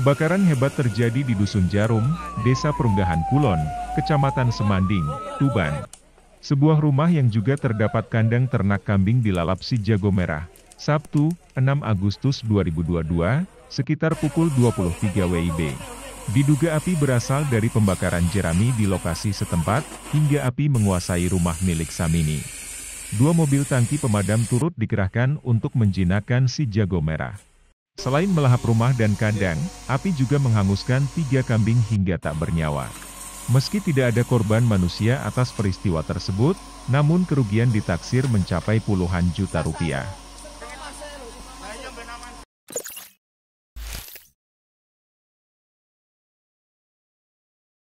Kebakaran hebat terjadi di Dusun Jarum, Desa Perunggahan Kulon, Kecamatan Semanding, Tuban. Sebuah rumah yang juga terdapat kandang ternak kambing dilalap si jago merah, Sabtu, 6 Agustus 2022, sekitar pukul 23 WIB. Diduga api berasal dari pembakaran jerami di lokasi setempat, hingga api menguasai rumah milik Samini. Dua mobil tangki pemadam turut dikerahkan untuk menjinakkan si jago merah. Selain melahap rumah dan kandang, api juga menghanguskan tiga kambing hingga tak bernyawa. Meski tidak ada korban manusia atas peristiwa tersebut, namun kerugian ditaksir mencapai puluhan juta rupiah.